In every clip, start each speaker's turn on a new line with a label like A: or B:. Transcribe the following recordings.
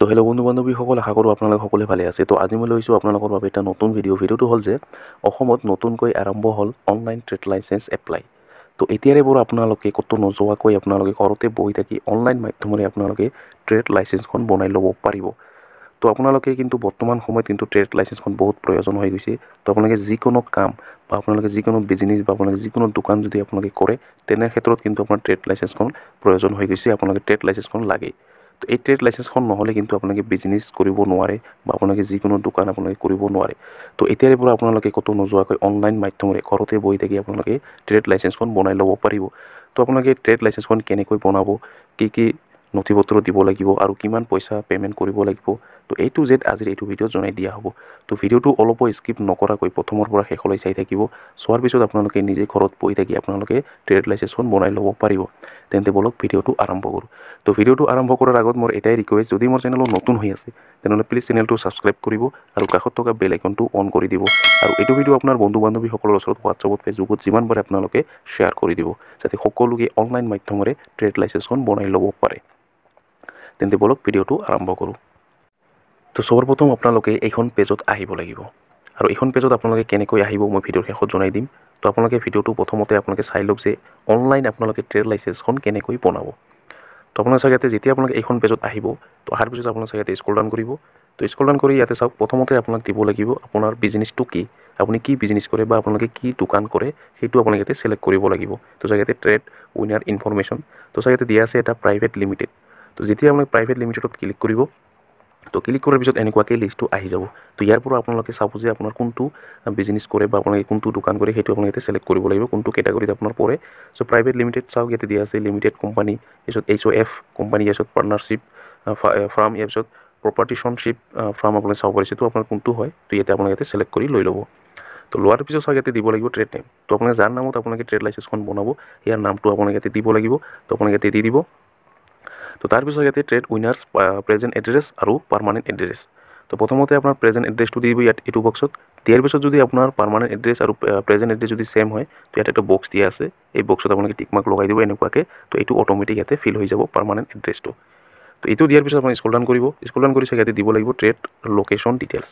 A: তো হেল্ল' বন্ধু বান্ধৱীসকল আশা কৰোঁ আপোনালোক সকলোৱে ভালে আছে তো আজি মই লৈছোঁ আপোনালোকৰ বাবে এটা নতুন ভিডিঅ' ভিডিঅ'টো হ'ল যে অসমত নতুনকৈ আৰম্ভ হ'ল অনলাইন ট্ৰেড লাইচেঞ্চ এপ্লাই তো এতিয়াৰে পৰা আপোনালোকে ক'তো নোযোৱাকৈ আপোনালোকে ঘৰতে বহি থাকি অনলাইন মাধ্যমেৰে আপোনালোকে ট্ৰেড লাইচেঞ্চখন বনাই ল'ব পাৰিব তো আপোনালোকে কিন্তু বৰ্তমান সময়ত কিন্তু ট্ৰেড লাইচেঞ্চখন বহুত প্ৰয়োজন হৈ গৈছে তো আপোনালোকে যিকোনো কাম বা আপোনালোকে যিকোনো বিজনেছ বা আপোনালোকে যিকোনো দোকান যদি আপোনালোকে কৰে তেনে ক্ষেত্ৰত কিন্তু আপোনাৰ ট্ৰেড লাইচেঞ্চখন প্ৰয়োজন হৈ গৈছে আপোনালোকে ট্ৰেড লাইচেঞ্চখন লাগে এই ট্ৰেড লাইচেঞ্চখন নহ'লে কিন্তু আপোনালোকে বিজনেছ কৰিব নোৱাৰে বা আপোনালোকে যিকোনো দোকান আপোনালোকে কৰিব নোৱাৰে তো এতিয়াৰে পৰা আপোনালোকে ক'তো নোযোৱাকৈ অনলাইন মাধ্যমেৰে ঘৰতে বহি থাকি আপোনালোকে ট্ৰেড লাইচেঞ্চখন বনাই ল'ব পাৰিব তো আপোনালোকে ট্ৰেড লাইচেঞ্চখন কেনেকৈ বনাব কি কি নথি পত্ৰ দিব লাগিব আৰু কিমান পইচা পে'মেণ্ট কৰিব লাগিব তো এ টু জেড আজিৰ এইটো ভিডিঅ'ত জনাই দিয়া হ'ব তো ভিডিঅ'টো অলপো স্কিপ নকৰাকৈ প্ৰথমৰ পৰা শেষলৈ চাই থাকিব চোৱাৰ পিছত আপোনালোকে নিজে ঘৰত বহি থাকি আপোনালোকে ট্ৰেড লাইচেঞ্চখন বনাই ল'ব পাৰিব তেন্তে বলক ভিডিঅ'টো আৰম্ভ কৰোঁ তো ভিডিঅ'টো আৰম্ভ কৰাৰ আগত মোৰ এটাই ৰিকুৱেষ্ট যদি মোৰ চেনেলত নতুন হৈ আছে তেনেহ'লে প্লিজ চেনেলটো ছাবস্ক্ৰাইব কৰিব আৰু কাষত থকা বেল আইকনটো অন কৰি দিব আৰু এইটো ভিডিঅ' আপোনাৰ বন্ধু বান্ধৱীসকলৰ ওচৰত হোৱাটছএপত ফেচবুকত যিমান পাৰে আপোনালোকে শ্বেয়াৰ কৰি দিব যাতে সকলোকে অনলাইন মাধ্যমেৰে ট্ৰেড লাইচেঞ্চখন বনাই ল'ব পাৰে তেন্তে বলক ভিডিওটো আৰম্ভ কৰোঁ তো সবৰপ্ৰথম আপোনালোকে এইখন পেজত আহিব লাগিব আৰু এইখন পেজত আপোনালোকে কেনেকৈ আহিব মই ভিডিঅ'ৰ শেষত জনাই দিম তো আপোনালোকে ভিডিঅ'টো প্ৰথমতে আপোনালোকে চাই লওক যে অনলাইন আপোনালোকে ট্ৰেড লাইচেঞ্চখন কেনেকৈ বনাব তো আপোনাৰ চাগে ইয়াতে যেতিয়া আপোনালোকে এইখন পেজত আহিব তো অহাৰ পিছত আপোনাৰ চাগে ইয়াতে স্কুল ডাউন কৰিব তো স্কুল ডাউন কৰি ইয়াতে চাওক প্ৰথমতে আপোনাক দিব লাগিব আপোনাৰ বিজনেছটো কি আপুনি কি বিজনেছ কৰে বা আপোনালোকে কি দোকান কৰে সেইটো আপোনালোকে ইয়াতে চিলেক্ট কৰিব লাগিব তো চাগে ইয়াতে ট্ৰেড উইনাৰ ইনফৰমেশ্যন তো চাগে ইয়াতে দিয়া আছে এটা প্ৰাইভেট লিমিটেড তো যেতিয়া আপোনালোকে প্ৰাইভেট লিমিটেডত ক্লিক কৰিব তো ক্লিক কৰাৰ পিছত এনেকুৱাকৈ লিষ্টটো আহি যাব তো ইয়াৰ পৰা আপোনালোকে চাব যে আপোনাৰ কোনটো বিজনেছ কৰে বা আপোনালোকে কোনটো দোকান কৰে সেইটো আপোনালোকে চিলেক্ট কৰিব লাগিব কোনটো কেটাগৰীত আপোনাৰ পৰে চ' প্ৰাইভেট লিমিটেড চাওক ইয়াতে দিয়া আছে লিমিটেড কোম্পানী তাৰপিছত এইচ অ' এফ কোম্পানী ইয়াৰ পিছত পাৰ্টনাৰশ্বিপ ফাৰ্ম ইয়াৰ পিছত প্ৰপাৰ্টিশ্বনশ্বিপ ফাৰ্ম আপোনালোকে চাব পাৰিছে তো আপোনাৰ কোনটো হয় তো ইয়াতে আপোনালোকে ইয়াতে ছিলেক্ট কৰি লৈ ল'ব তো লোৱাৰ পিছত চাওক ইয়াতে দিব লাগিব ট্ৰেড নেম তো আপোনালোকে যাৰ নামত আপোনালোকে ট্ৰেড লাইচেঞ্চখন বনাব ইয়াৰ নামটো আপোনালোকে ইয়াতে দিব লাগিব তো আপোনালোকে ইয়াতে দি দিব তো তাৰপিছত ইয়াতে ট্ৰেড উইনাৰ্ছ প্ৰেজেণ্ট এড্ৰেছ আৰু পাৰ্মানেণ্ট এড্ৰেছ তো প্ৰথমতে আপোনাৰ প্ৰেজেণ্ট এড্ৰেছটো দিব ইয়াত এইটো বক্সত দিয়াৰ পিছত যদি আপোনাৰ পাৰ্মানেণ্ট এড্ৰেছ আৰু প্ৰেজেণ্ট এড্ৰেছ যদি ছেম হয় তো ইয়াত এটা বক্স দিয়া আছে এই বক্সত আপোনালোকে টিকমাক লগাই দিব এনেকুৱাকৈ তো এইটো অট'মেটিক ইয়াতে ফিল হৈ যাব পাৰ্মানেণ্ট এড্ৰেছটো তো এইটো দিয়াৰ পিছত আপুনি স্কুল ডান কৰিব স্কুল ডান কৰি চাগে ইয়াতে দিব লাগিব ট্ৰেড লোকেশ্যন ডিটেইলছ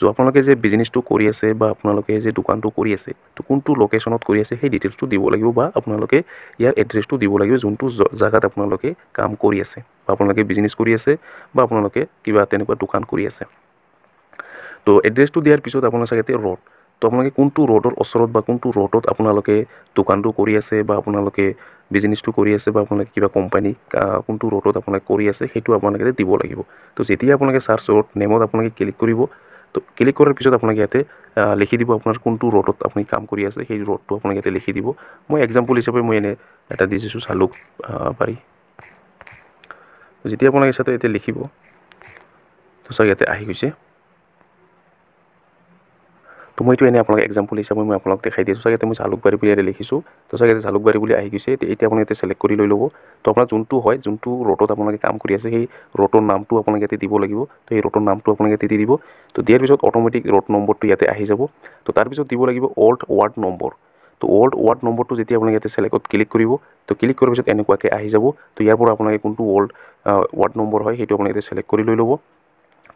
A: চ' আপোনালোকে যে বিজনেছটো কৰি আছে বা আপোনালোকে যে দোকানটো কৰি আছে তো কোনটো লোকেশ্যনত কৰি আছে সেই ডিটেইলছটো দিব লাগিব বা আপোনালোকে ইয়াৰ এড্ৰেছটো দিব লাগিব যোনটো জেগাত আপোনালোকে কাম কৰি আছে বা আপোনালোকে বিজনেছ কৰি আছে বা আপোনালোকে কিবা তেনেকুৱা দোকান কৰি আছে তো এড্ৰেছটো দিয়াৰ পিছত আপোনাৰ চাগে এতিয়া ৰড তো আপোনালোকে কোনটো ৰডৰ ওচৰত বা কোনটো ৰডত আপোনালোকে দোকানটো কৰি আছে বা আপোনালোকে বিজনেছটো কৰি আছে বা আপোনালোকে কিবা কোম্পানী কোনটো ৰডত আপোনালোকে কৰি আছে সেইটো আপোনালোকে দিব লাগিব তো যেতিয়া আপোনালোকে চাৰ্চ ৰড নেমত আপোনালোকে ক্লিক কৰিব তো ক্লিক কৰাৰ পিছত আপোনালোকে ইয়াতে লিখি দিব আপোনাৰ কোনটো ৰ'ডত আপুনি কাম কৰি আছে সেই ৰ'ডটো আপোনাক ইয়াতে লিখি দিব মই এক্সাম্পল হিচাপে মই এনে এটা দিছোঁ চালুক পাৰি যেতিয়া আপোনালোকে চাতে ইয়াতে লিখিব তো চাওক ইয়াতে আহি গৈছে তো মই এইটো এনেই আপোনালোকে এক্সাম্পল হিচাপে মই আপোনালোক দেখাই দিছোঁ চাগে মই জালুকবাৰী বুলি ইয়াতে লিখিছোঁ তো চাগে ইয়াতে জালুকবাৰী বুলি আহি গৈছে এতিয়া আপোনালোকে ইয়াতে ছিলেক্ট কৰি লৈ ল'ব তো আপোনাৰ যোনটো হয় যোনটো ৰ'টত আপোনালোকে কাম কৰি আছে সেই ৰ'টৰ নামটো আপোনালোকে ইয়াতে দিব লাগিব তো সেই ৰ'টৰ নামটো আপোনালোকে ইয়াতে দি দিব তো দিয়াৰ পিছত অট'মেটিক ৰ'ট নম্বৰটো ইয়াতে আহি যাব তো তাৰপিছত দিব লাগিব অল্ড ৱাৰ্ড নম্বৰ তো অল্ড ৱাৰ্ড নম্বৰটো যেতিয়া আপোনালোকে ইয়াতে ছিলেক্টত ক্লিক কৰিব তো ক্লিক কৰাৰ পিছত এনেকুৱাকৈ আহি যাব তো ইয়াৰ পৰা আপোনালোকে কোনটো অল্ড ৱাৰ্ড নম্বৰ হয় সেইটো আপোনালোকে ছিলেক্ট কৰি লৈ ল'ব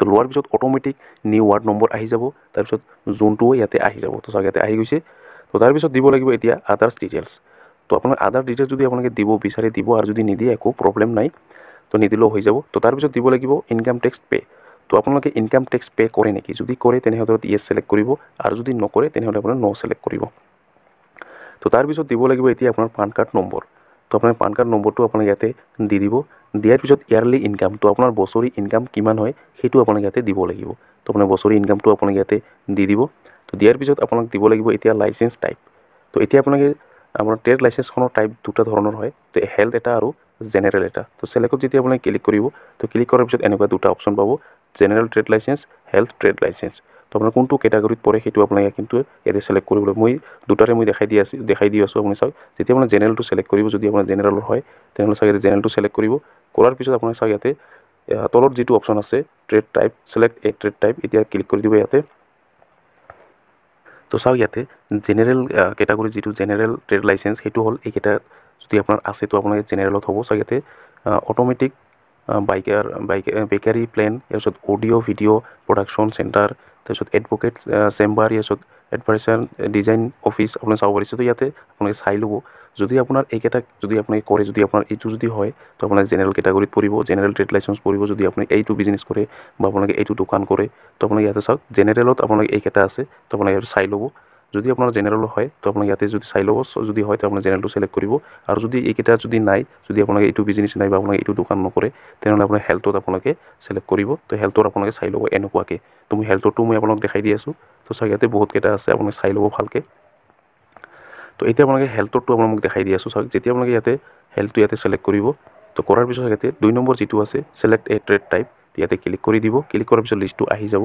A: তো লোৱাৰ পিছত অট'মেটিক নিউ ৱাৰ্ড নম্বৰ আহি যাব তাৰপিছত যোনটোও ইয়াতে আহি যাব তো চাওক ইয়াতে আহি গৈছে তো তাৰপিছত দিব লাগিব এতিয়া আদাৰ্ছ ডিটেইলছ তো আপোনালোকে আদাৰ ডিটেইলছ যদি আপোনালোকে দিব বিচাৰে দিব আৰু যদি নিদিয়ে একো প্ৰব্লেম নাই তো নিদিলেও হৈ যাব তো তাৰপিছত দিব লাগিব ইনকাম টেক্স পে' তো আপোনালোকে ইনকাম টেক্স পে' কৰে নেকি যদি কৰে তেনেহ'লে ইয়েছ ছিলেক্ট কৰিব আৰু যদি নকৰে তেনেহ'লে আপোনাৰ ন' ছিলেক্ট কৰিব তো তাৰপিছত দিব লাগিব এতিয়া আপোনাৰ পান কাৰ্ড নম্বৰ তো আপোনাৰ পান কাৰ্ড নম্বৰটো আপোনালোকে ইয়াতে দি দিব দিয়াৰ পিছত ইয়াৰলি ইনকামটো আপোনাৰ বছৰি ইনকাম কিমান হয় সেইটো আপোনালোকে ইয়াতে দিব লাগিব তো আপুনি বছৰি ইনকামটো আপোনালোকে ইয়াতে দি দিব তো দিয়াৰ পিছত আপোনাক দিব লাগিব এতিয়া লাইচেঞ্চ টাইপ তো এতিয়া আপোনালোকে আপোনাৰ ট্ৰেড লাইচেঞ্চখনৰ টাইপ দুটা ধৰণৰ হয় তো হেল্থ এটা আৰু জেনেৰেল এটা তো চেলেক্টত যেতিয়া আপোনালোকে ক্লিক কৰিব তো ক্লিক কৰাৰ পিছত এনেকুৱা দুটা অপশ্যন পাব general trade license health trade license তো আপোনাৰ কোনটো কেটাগৰীত পৰে সেইটো আপোনালোকে কিন্তু ইয়াতে ছিলেক্ট কৰিবলৈ মই দুটাৰে মই দেখাই দি আছোঁ দেখাই দি আছোঁ আপুনি চাওক যেতিয়া আপোনাৰ জেনেৰেলটো ছিলেক্ট কৰিব যদি আপোনাৰ জেনেৰেলৰ হয় তেনেহ'লে চাগে ইয়াতে জেনেৰেলটো ছিলেক্ট কৰিব কৰাৰ পিছত আপোনাৰ চাওক ইয়াতে তলত যিটো অপশ্যন আছে trade type select a trade type এতিয়া ক্লিক কৰি দিব ইয়াতে তো চাওক ইয়াতে জেনেৰেল কেটাগৰী যিটো জেনেৰেল ট্ৰেড লাইচেঞ্চ সেইটো হ'ল এইকেইটা যদি আপোনাৰ আছে তো আপোনালোকে জেনেৰেলত হ'ব চাওক ইয়াতে automatic biker bike bakery plain তাৰপিছত অডিঅ' ভিডিঅ' প্ৰডাকশ্যন চেণ্টাৰ তাৰপিছত এডভকেট চেম্বাৰ ইয়াৰপিছত এডভাৰেশ্যন ডিজাইন অফিচ আপুনি চাব পাৰিছে তো ইয়াতে আপোনালোকে চাই ল'ব যদি আপোনাৰ এইকেইটা যদি আপোনালোকে কৰে যদি আপোনাৰ এইটো যদি হয় তো আপোনাৰ জেনেৰেল কেটাগৰীত পৰিব জেনেৰেল ট্ৰেড লাইচেঞ্চ পৰিব যদি আপুনি এইটো বিজনেছ কৰে বা আপোনালোকে এইটো দোকান কৰে তো আপোনালোকে ইয়াতে চাওক জেনেৰেলত আপোনালোকে এইকেইটা আছে তো আপোনালোকে চাই ল'ব যদি আপোনাৰ জেনেৰেল হয় তো আপোনাক ইয়াতে যদি চাই ল'ব যদি হয় তো আপুনি জেনেৰেলটো চিলেক্ট কৰিব আৰু যদি এইকেইটা যদি নাই যদি আপোনালোকে এইটো বিজনেছ নাই বা আপোনালোকে এইটো দোকান নকৰে তেনেহ'লে আপোনাৰ হেল্থত আপোনালোকে চিলেক্ট কৰিব তো হেল্থত আপোনালোকে চাই ল'ব এনেকুৱাকৈ তো মই হেল্থতো মই আপোনালোক দেখাই দি আছোঁ তো চাগে ইয়াতে বহুতকেইটা আছে আপোনালোকে চাই ল'ব ভালকৈ তো এতিয়া আপোনালোকে হেল্থতটো আপোনাক মোক দেখাই দি আছোঁ চাওক যেতিয়া আপোনালোকে ইয়াতে হেল্থটো ইয়াতে চিলেক্ট কৰিব তো কৰাৰ পিছত ইয়াতে দুই নম্বৰ যিটো আছে চিলেক্ট এ ট্ৰেড টাইপ ইয়াতে ক্লিক কৰি দিব ক্লিক কৰাৰ পিছত লিষ্টটো আহি যাব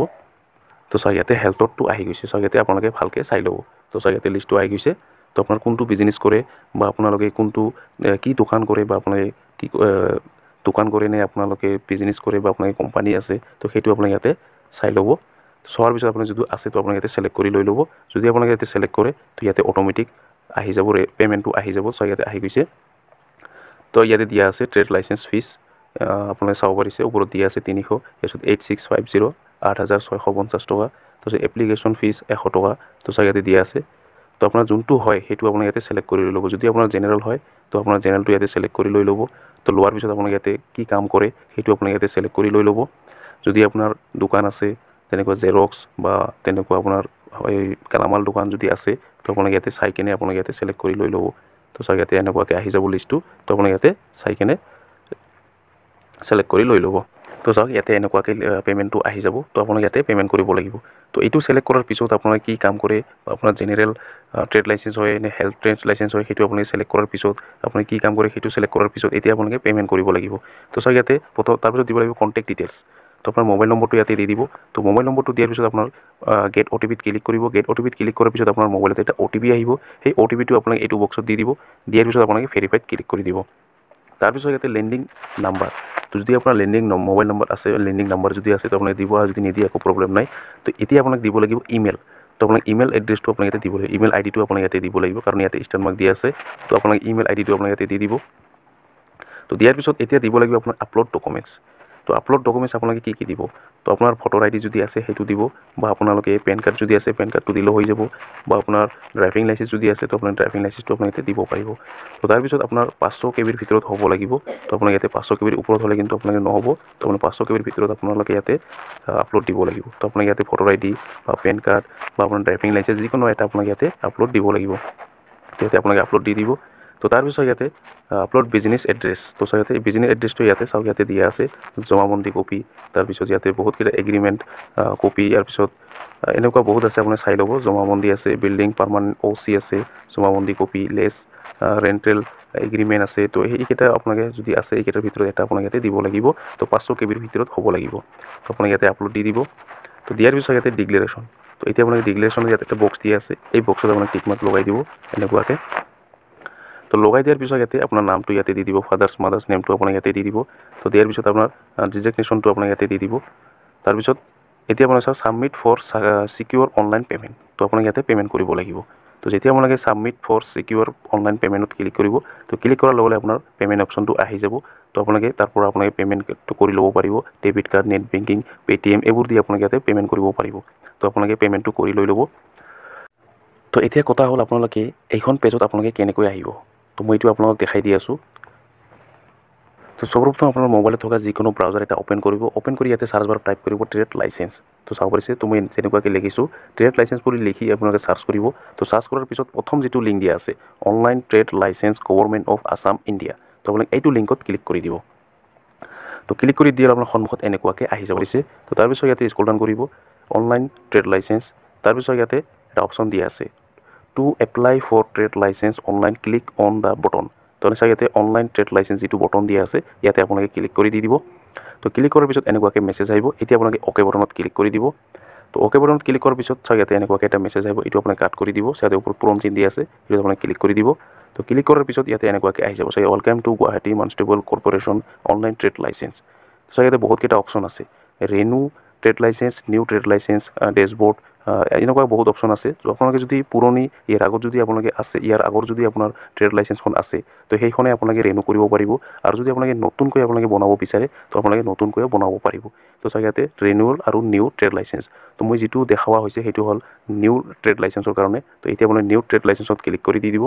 A: তো চ' ইয়াতে হেল্থৰটো আহি গৈছে চ' ইয়াতে আপোনালোকে ভালকৈ চাই ল'ব তো চ' ইয়াতে লিষ্টটো আহি গৈছে তো আপোনাৰ কোনটো বিজনেছ কৰে বা আপোনালোকে কোনটো কি দোকান কৰে বা আপোনালোকে কি দোকান কৰে নে আপোনালোকে বিজনেছ কৰে বা আপোনালোকে কোম্পানী আছে তো সেইটো আপোনালোকে ইয়াতে চাই ল'ব চোৱাৰ পিছত আপোনাৰ যিটো আছে তো আপোনালোকে ইয়াতে ছিলেক্ট কৰি লৈ ল'ব যদি আপোনালোকে ইয়াতে ছিলেক্ট কৰে তো ইয়াতে অট'মেটিক আহি যাব পে'মেণ্টটো আহি যাব চ' ইয়াতে আহি গৈছে তো ইয়াতে দিয়া আছে ট্ৰেড লাইচেঞ্চ ফিজ আপোনালোকে চাব পাৰিছে ওপৰত দিয়া আছে তিনিশ তাৰপিছত এইট ছিক্স ফাইভ জিৰ' আঠ হাজাৰ ছয়শ পঞ্চাছ টকা তাৰপিছত এপ্লিকেশ্যন ফিজ এশ টকা তো চাগে ইয়াতে দিয়া আছে তো আপোনাৰ যোনটো হয় সেইটো আপোনাৰ ইয়াতে ছিলেক্ট কৰি লৈ ল'ব যদি আপোনাৰ জেনেৰেল হয় তো আপোনাৰ জেনেৰেলটো ইয়াতে ছিলেক্ট কৰি লৈ ল'ব তো লোৱাৰ পিছত আপোনাক ইয়াতে কি কাম কৰে সেইটো আপোনাক ইয়াতে ছিলেক্ট কৰি লৈ ল'ব যদি আপোনাৰ দোকান আছে তেনেকুৱা জেৰক্স বা তেনেকুৱা আপোনাৰ এই গেলামাল দোকান যদি আছে তো আপোনাক ইয়াতে চাই কিনে আপোনাক ইয়াতে ছিলেক্ট কৰি লৈ ল'ব তো চাগে ইয়াতে এনেকুৱাকৈ আহি যাব লিষ্টটো তো আপোনাক ইয়াতে চাই কিনে চেলেক্ট কৰি লৈ ল'ব তো চাওক ইয়াতে এনেকুৱাকৈ পে'মেণ্টটো আহি যাব তো আপোনাক ইয়াতে পে'মেণ্ট কৰিব লাগিব তো এইটো চিলেক্ট কৰাৰ পিছত আপোনাৰ কি কাম কৰে আপোনাৰ জেনেৰেল ট্ৰেড লাইচেঞ্চ হয় নে হেল্থ ট্ৰেড লাইচেঞ্চ হয় সেইটো আপোনালোকে চিলেক্ট কৰাৰ পিছত আপুনি কি কাম কৰে সেইটো চিলেক্ট কৰাৰ পিছত এতিয়া আপোনালোকে পে'মেণ্ট কৰিব লাগিব তো চাওক ইয়াতে প্ৰথম তাৰপিছত দিব লাগিব কণ্টেক্ট ডিটেইলছ তো আপোনাৰ মোবাইল নম্বৰটো ইয়াতে দি দিব তো মোবাইল নম্বৰটো দিয়াৰ পিছত আপোনাৰ গেট অ' টি পিত ক্লিক কৰিব গেট অ' টি পিত ক্লিক কৰাৰ পিছত আপোনাৰ মোবাইলত এটা অ' টি পি আহিব সেই অ' টি পিটো আপোনালোকে এইটো বক্সত দি দিব দিয়াৰ পিছত আপোনালোকে ভেৰিফাইড ক্লিক কৰি দিব তাৰপিছত ইয়াতে লেণ্ডিং নাম্বাৰ যদি আপোনাৰ লেণ্ডিং মোবাইল নম্বৰ আছে লেণ্ডিং নম্বৰ যদি আছে তো আপোনাক দিব আৰু যদি নিদিয়ে একো প্ৰব্লেম নাই তো এতিয়া আপোনাক দিব লাগিব ইমেইল তো আপোনাক ইমেইল এড্ৰেছটো আপোনাক ইয়াতে দিব লাগিব ইমেইল আইডিটো আপোনাক ইয়াতে দিব লাগিব কাৰণ ইয়াতে মাৰ্ক দিয়া আছে তো আপোনাক ইমেইল আইডিটো আপোনাক ইয়াতে দি দিব তো দিয়াৰ পিছত এতিয়া দিব লাগিব আপোনাৰ আপলোড ডকুমেণ্টছ তো আপলোড ডকুমেণ্টছ আপোনালোকে কি কি দিব তো আপোনাৰ ভোটৰ আইডি যদি আছে সেইটো দিব বা আপোনালোকে পেন কাৰ্ড যদি আছে পেন কাৰ্ডটো দিলেও হৈ যাব বা আপোনাৰ ড্ৰাইভিং লাইচেঞ্চ যদি আছে তো আপোনাৰ ড্ৰাইভিং লাইচেঞ্চটো আপোনালোকে দিব পাৰিব তো তাৰপিছত আপোনাৰ পাঁচশ কে বিৰ ভিতৰত হ'ব লাগিব তো আপোনালোকে ইয়াতে পাঁচশ কে বিৰ ওপৰত হ'লে কিন্তু আপোনালোকে নহ'ব তো আপুনি পাঁচশ কে বিৰ ভিতৰত আপোনালোকে ইয়াতে আপলোড দিব লাগিব তো আপোনালোকে ইয়াতে ভোটৰ আইডি বা পেন কাৰ্ড বা আপোনাৰ ড্ৰাইভিং লাইচেঞ্চ যিকোনো এটা আপোনালোকে ইয়াতে আপলোড দিব লাগিব তেতিয়া আপোনালোকে আপলোড দি দিব তো তাৰ পিছত ইয়াতে আপলোড বিজনেছ এড্ৰেছ তো চাওক ইয়াতে বিজনেছ এড্ৰেছটো ইয়াতে চাওক ইয়াতে দিয়া আছে জমাবন্দী কপি তাৰপিছত ইয়াতে বহুতকেইটা এগ্ৰিমেণ্ট কপি ইয়াৰ পিছত এনেকুৱা বহুত আছে আপুনি চাই ল'ব জমাবন্দী আছে বিল্ডিং পাৰ্মানেণ্ট অ' চি আছে jamabandi copy less rental agreement আছে তো এইকেইটা আপোনালোকে যদি আছে এইকেইটাৰ ভিতৰত এটা আপোনাক ইয়াতে দিব লাগিব তো পাঁচশ কে বিৰ ভিতৰত হ'ব লাগিব তো আপোনাক ইয়াতে আপলোড দি দিব তো দিয়াৰ পিছত ইয়াতে ডিক্লেৰেশ্যন তো এতিয়া আপোনালোকে ডিক্লেৰেশ্যন ইয়াত এটা বক্স দিয়া আছে এই বক্সত আপোনাক টিকমাত লগাই দিব এনেকুৱাকৈ তো লগাই দিয়ার পিছত ইয়াতে আপনার নামটো ইয়াতে দি দিব ফাদার্স মাদার্স নেমটো আপনি ইয়াতে দি দিব তো দিয়ার পিছত আপনার ডিজেকনেশনটো আপনি ইয়াতে দি দিব তারপর এটি আপনার সব submit for secure online payment তো আপনি ইয়াতে পেমেন্ট করব লাগিব তো যেতে আপনাদের submit for secure online payment click করব তো ক্লিক করার লগে আপনার পেমেন্ট অপশনটি আহি যাব তো আপনাদের তারপর আপনাকে পেমেন্ট করে লোক পাব debit card net banking Paytm এইবর দিয়ে আপনাকে ইয়াতে পেমেন্ট করব পাব তো আপনাদের পেমেন্ট করে লো তো এতিয়া কথা হল আপনাদের এইখান পেজত আপনাদের কেনকি আহিব তো মই এইটো আপোনালোকক দেখাই দি আছোঁ তো সবপ্রথম আপনার মোবাইলে থাকা যিকোনো ব্রাউজার এটা ওপেন করব ওপেন করে ইয়াতে সার্চ বার টাইপ করব ট্রেড লাইসেন্স তো চাব পারিছে তো মই যেকি লিখিছো ট্রেড লাইসেন্স বলে লিখি আপনাদের সার্চ করব তো সার্চ করার পিছত প্রথম যেটো লিঙ্ক দিয়া আছে online trade license government of Assam India তো আপনার এইটো লিঙ্কত ক্লিক করে দিব তো ক্লিক করে দিয়ে আপনার সন্মুখত এনেকাকে আহি যাব পারিছে তো তারপর ইয়াতে স্কুল ডান করব অনলাইন ট্রেড লাইসেন্স তারপর ইয়াতে এটা অপশন দিয়া আছে to apply for trade license online click on the button তাৰমানে চাগে ইয়াতে অনলাইন ট্ৰেড লাইচেঞ্চ যিটো বটন দিয়া আছে ইয়াতে আপোনালোকে ক্লিক কৰি দি দিব তো ক্লিক কৰাৰ পিছত এনেকুৱাকৈ মেছেজ আহিব এতিয়া আপোনালোকে অ'কে বটনত ক্লিক কৰি দিব তো অ'কে বটনত ক্লিক কৰাৰ পিছত চাগে ইয়াতে এনেকুৱাকৈ এটা মেছেজ আহিব এইটো আপোনাক কাট কৰি দিব চাগে ওপৰত পুৰণ চিন দিয়া আছে সেইটো আপোনাক ক্লিক কৰি দিব তো ক্লিক কৰাৰ পিছত ইয়াতে এনেকুৱাকৈ আহি যাব চাগে welcome to Guwahati municipal corporation online trade license চাগে ইয়াতে বহুতকেইটা অপশ্যন আছে renew trade license new trade license dashboard এনেকুৱা বহুত অপশ্যন আছে ত' আপোনালোকে যদি পুৰণি ইয়াৰ আগত যদি আপোনালোকে আছে ইয়াৰ আগৰ যদি আপোনাৰ ট্ৰেড লাইচেঞ্চখন আছে ত' সেইখনে আপোনালোকে ৰেনু কৰিব পাৰিব আৰু যদি আপোনালোকে নতুনকৈ আপোনালোকে বনাব বিচাৰে ত' আপোনালোকে নতুনকৈও বনাব পাৰিব ত' চাগে ইয়াতে ৰেনুৱেল আৰু নিউ ট্ৰেড লাইচেঞ্চ ত' মই যিটো দেখাওৱা হৈছে সেইটো হ'ল নিউ ট্ৰেড লাইচেঞ্চৰ কাৰণে ত' এতিয়া আপোনালোকে নিউ ট্ৰেড লাইচেঞ্চত ক্লিক কৰি দি দিব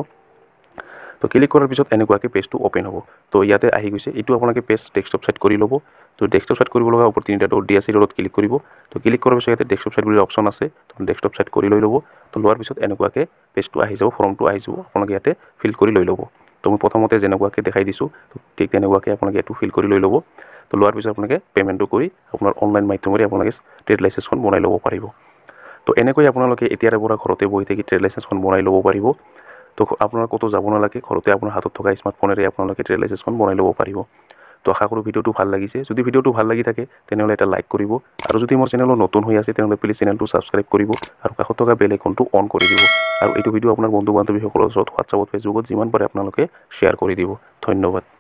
A: ত' ক্লিক কৰাৰ পিছত এনেকুৱাকৈ পেজটো অ'পেন হ'ব ত' ইয়াতে আহি গৈছে এইটো আপোনালোকে পেজ ডেস্কটপ ছাইড কৰি ল'ব তো ডেস্কটপ চাইট কৰিব লগা ওপৰত তিনিটা ডট দি আছে ডটত ক্লিক কৰিব তো ক্লিক কৰাৰ পিছত ইয়াতে ডেস্কটপ চাইট বুলি অপশ্যন আছে ডেস্কটপ চাইট কৰি লৈ ল'ব তো লোৱাৰ পিছত এনেকুৱাকৈ পেজটো আহি যাব ফৰ্মটো আহি যাব আপোনালোকে ইয়াতে ফিল কৰি লৈ ল'ব তো মই প্ৰথমতে যেনেকুৱাকৈ দেখাই দিছোঁ তো ঠিক তেনেকুৱাকৈ আপোনালোকে ইয়াতো ফিল কৰি লৈ ল'ব তো লোৱাৰ পিছত আপোনালোকে পে'মেণ্টটো কৰি আপোনাৰ অনলাইন মাধ্যমেৰে আপোনালোকে ট্ৰেড লাইচেঞ্চখন বনাই ল'ব পাৰিব তো এনেকৈ আপোনালোকে এতিয়াৰে পৰা ঘৰতে বহি থাকি ট্ৰেড লাইচেঞ্চখন বনাই ল'ব পাৰিব তো আপোনাৰ ক'তো যাব নালাগে ঘৰতে আপোনাৰ হাতত থকা স্মাৰ্টফোনেৰে আপোনালোকে ট্ৰেড লাইচেঞ্চখন বনাই ল'ব পাৰিব তো আশা কৰোঁ ভিডিঅ'টো ভাল লাগিছে যদি ভিডিঅ'টো ভাল লাগি থাকে তেনেহ'লে এটা লাইক কৰিব আৰু যদি মোৰ চেনেলত নতুন হৈ আছে তেনেহ'লে প্লিজ চেনেলটো ছাবস্ক্ৰাইব কৰিব আৰু কাষত থকা বেলেগ ঘণ্টো অন কৰি দিব আৰু এইটো ভিডিঅ' আপোনাৰ বন্ধু বান্ধৱীসকলৰ ওচৰত হোৱাটছআপত ফেচবুকত যিমান পাৰে আপোনালোকে শ্বেয়াৰ কৰি দিব ধন্যবাদ